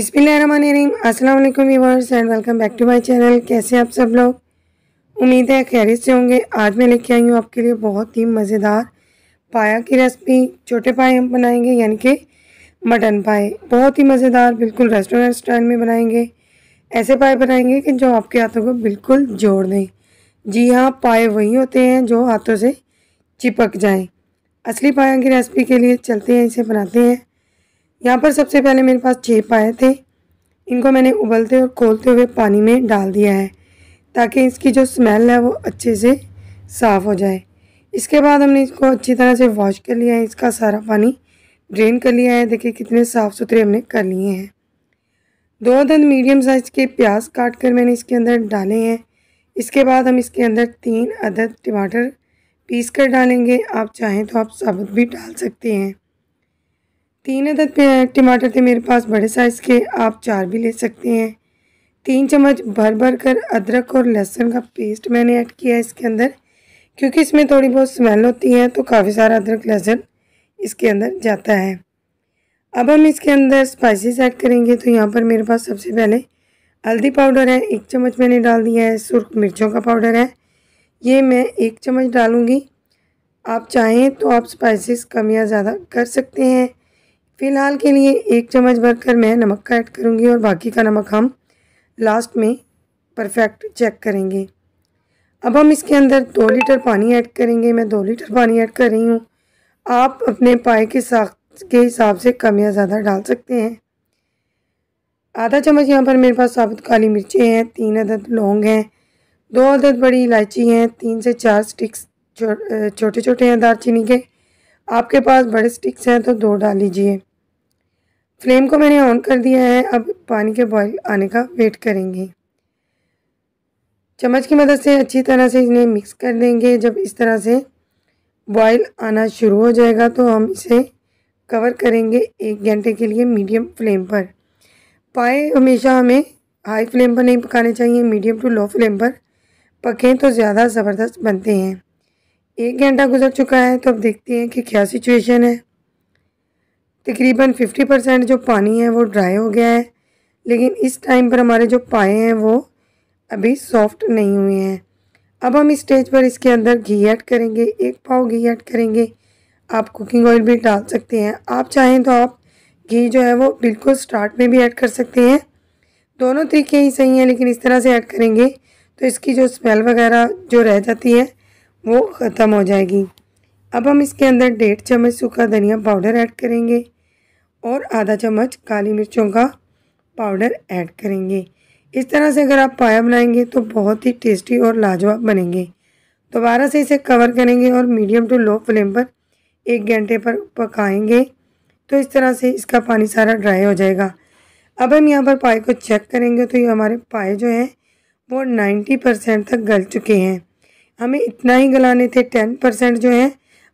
अस्सलाम वालेकुम viewers and welcome back to my channel कैसे आप सब लोग उम्मीद है खैरियत से होंगे आज मैं लेके आई हूँ आपके लिए बहुत ही मज़ेदार पाया की रेसिपी छोटे पाए हम बनाएंगे यानी कि मटन पाए बहुत ही मज़ेदार बिल्कुल रेस्टोरेंट स्टाइल में बनाएंगे ऐसे पाए बनाएंगे कि जो आपके हाथों को बिल्कुल जोड़ दें जी हाँ पाए वही होते हैं जो हाथों से चिपक जाएँ असली पाया की रेसिपी के लिए चलते हैं इसे बनाते हैं यहाँ पर सबसे पहले मेरे पास चेप आए थे इनको मैंने उबलते और खोलते हुए पानी में डाल दिया है ताकि इसकी जो स्मेल है वो अच्छे से साफ़ हो जाए इसके बाद हमने इसको अच्छी तरह से वॉश कर लिया है इसका सारा पानी ड्रेन कर लिया है देखिए कितने साफ़ सुथरे हमने कर लिए हैं दो दंद मीडियम साइज़ के प्याज काट कर मैंने इसके अंदर डाले हैं इसके बाद हम इसके अंदर तीन अदद टमाटर पीस कर डालेंगे आप चाहें तो आप साबुत भी डाल सकते हैं तीन अदद टमाटर थे मेरे पास बड़े साइज़ के आप चार भी ले सकते हैं तीन चम्मच भर भर कर अदरक और लहसुन का पेस्ट मैंने ऐड किया है इसके अंदर क्योंकि इसमें थोड़ी बहुत स्मेल होती है तो काफ़ी सारा अदरक लहसुन इसके अंदर जाता है अब हम इसके अंदर स्पाइसेस ऐड करेंगे तो यहाँ पर मेरे पास सबसे पहले हल्दी पाउडर है एक चम्मच मैंने डाल दिया है सुर्ख मिर्चों का पाउडर है ये मैं एक चम्मच डालूँगी आप चाहें तो आप स्पाइसेस कम या ज़्यादा कर सकते हैं फ़िलहाल के लिए एक चम्मच भरकर मैं नमक का ऐड करूँगी और बाकी का नमक हम लास्ट में परफेक्ट चेक करेंगे अब हम इसके अंदर दो लीटर पानी ऐड करेंगे मैं दो लीटर पानी ऐड कर रही हूँ आप अपने पाए के साथ के हिसाब से कम या ज़्यादा डाल सकते हैं आधा चम्मच यहाँ पर मेरे पास साबुत काली मिर्चें हैं तीन अदद लौंग हैं दो अदद बड़ी इलायची हैं तीन से चार स्टिक्स छोटे छोटे छोटे हैं दारचीनी के आपके पास बड़े स्टिक्स हैं तो दो डाल लीजिए फ्लेम को मैंने ऑन कर दिया है अब पानी के बॉयल आने का वेट करेंगे चम्मच की मदद से अच्छी तरह से इन्हें मिक्स कर देंगे जब इस तरह से बॉयल आना शुरू हो जाएगा तो हम इसे कवर करेंगे एक घंटे के लिए मीडियम फ्लेम पर पाए हमेशा हमें हाई फ्लेम पर नहीं पकाने चाहिए मीडियम टू लो फ्लेम पर पकें तो ज़्यादा ज़बरदस्त बनते हैं एक घंटा गुजर चुका है तो अब देखते हैं कि क्या सिचुएशन है तकरीबन 50 परसेंट जो पानी है वो ड्राई हो गया है लेकिन इस टाइम पर हमारे जो पाए हैं वो अभी सॉफ्ट नहीं हुए हैं अब हम स्टेज पर इसके अंदर घी ऐड करेंगे एक पाव घी ऐड करेंगे आप कुकिंग ऑयल भी डाल सकते हैं आप चाहें तो आप घी जो है वो बिल्कुल स्टार्ट में भी ऐड कर सकते हैं दोनों तरीके ही सही हैं लेकिन इस तरह से ऐड करेंगे तो इसकी जो स्मेल वगैरह जो रह जाती है वो ख़त्म हो जाएगी अब हम इसके अंदर डेढ़ चम्मच सूखा धनिया पाउडर ऐड करेंगे और आधा चम्मच काली मिर्चों का पाउडर ऐड करेंगे इस तरह से अगर आप पाया बनाएंगे तो बहुत ही टेस्टी और लाजवाब बनेंगे दोबारा से इसे कवर करेंगे और मीडियम टू लो फ्लेम पर एक घंटे पर पकाएंगे तो इस तरह से इसका पानी सारा ड्राई हो जाएगा अब हम यहाँ पर पाए को चेक करेंगे तो ये हमारे पाए जो हैं वो नाइन्टी परसेंट तक गल चुके हैं हमें इतना ही गलाने थे टेन परसेंट जो हैं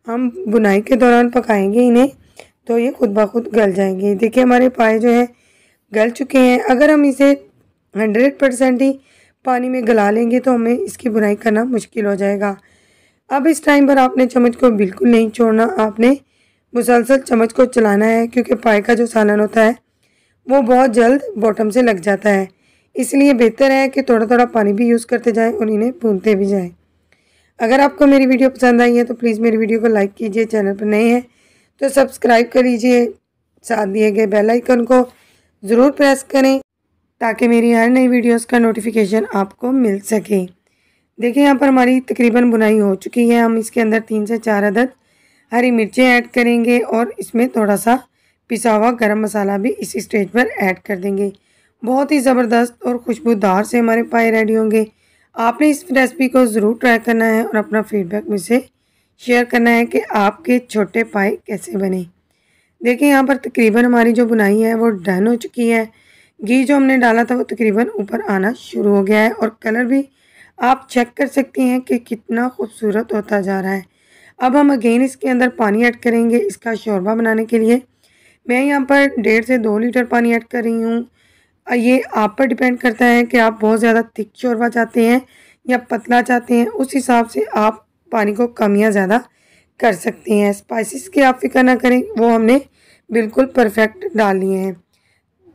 हम बुनाई के दौरान पकाएंगे इन्हें तो ये खुद ब खुद गल जाएंगे देखिए हमारे पाए जो है गल चुके हैं अगर हम इसे हंड्रेड परसेंट ही पानी में गला लेंगे तो हमें इसकी बुनाई करना मुश्किल हो जाएगा अब इस टाइम पर आपने चम्मच को बिल्कुल नहीं छोड़ना आपने मुसलसल चम्मच को चलाना है क्योंकि पाए का जो सालन होता है वो बहुत जल्द बॉटम से लग जाता है इसलिए बेहतर है कि थोड़ा थोड़ा पानी भी यूज़ करते जाएँ और इन्हें भूनते भी जाएँ अगर आपको मेरी वीडियो पसंद आई है तो प्लीज़ मेरी वीडियो को लाइक कीजिए चैनल पर नए हैं तो सब्सक्राइब कर लीजिए साथ दिए गए बेल आइकन को ज़रूर प्रेस करें ताकि मेरी हर नई वीडियोस का नोटिफिकेशन आपको मिल सके देखिए यहाँ पर हमारी तकरीबन बुनाई हो चुकी है हम इसके अंदर तीन से चार अदद हरी मिर्चें ऐड करेंगे और इसमें थोड़ा सा पिसा हुआ गर्म मसाला भी इसी स्टेज पर ऐड कर देंगे बहुत ही ज़बरदस्त और खुशबूदार से हमारे पाए रेडी होंगे आपने इस रेसिपी को ज़रूर ट्राई करना है और अपना फीडबैक मुझे शेयर करना है कि आपके छोटे पाए कैसे बने देखिए यहाँ पर तकरीबन हमारी जो बुनाई है वो डन हो चुकी है घी जो हमने डाला था वो तकरीबन ऊपर आना शुरू हो गया है और कलर भी आप चेक कर सकती हैं कि कितना खूबसूरत होता जा रहा है अब हम अगेन इसके अंदर पानी ऐड करेंगे इसका शोरबा बनाने के लिए मैं यहाँ पर डेढ़ से दो लीटर पानी ऐड कर रही हूँ ये आप पर डिपेंड करता है कि आप बहुत ज़्यादा थिक शोरबा चाहते हैं या पतला चाहते हैं उस हिसाब से आप पानी को कम या ज़्यादा कर सकते हैं स्पाइसेस की आप फिक्र ना करें वो हमने बिल्कुल परफेक्ट डाल लिए हैं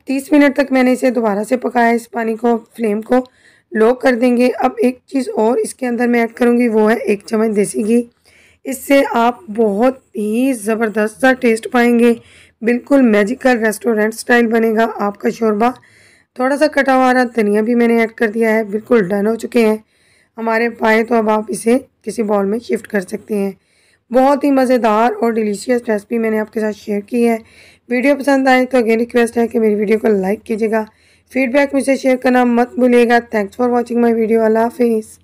तीस मिनट तक मैंने इसे दोबारा से पकाया इस पानी को फ्लेम को लो कर देंगे अब एक चीज़ और इसके अंदर मैं ऐड करूँगी वो है एक चम्मच देसी घी इससे आप बहुत ही ज़बरदस्त सा टेस्ट पाएंगे बिल्कुल मैजिकल रेस्टोरेंट स्टाइल बनेगा आपका शोरबा थोड़ा सा कटा हुआ रहा धनिया भी मैंने ऐड कर दिया है बिल्कुल डन हो चुके हैं हमारे पाए तो अब आप इसे किसी बॉल में शिफ्ट कर सकते हैं बहुत ही मज़ेदार और डिलीशियस रेसिपी मैंने आपके साथ शेयर की है वीडियो पसंद आए तो अगेन रिक्वेस्ट है कि मेरी वीडियो को लाइक कीजिएगा फीडबैक मुझे शेयर करना मत भूलिएगा thanks for watching my video अल्लाह हाफिज़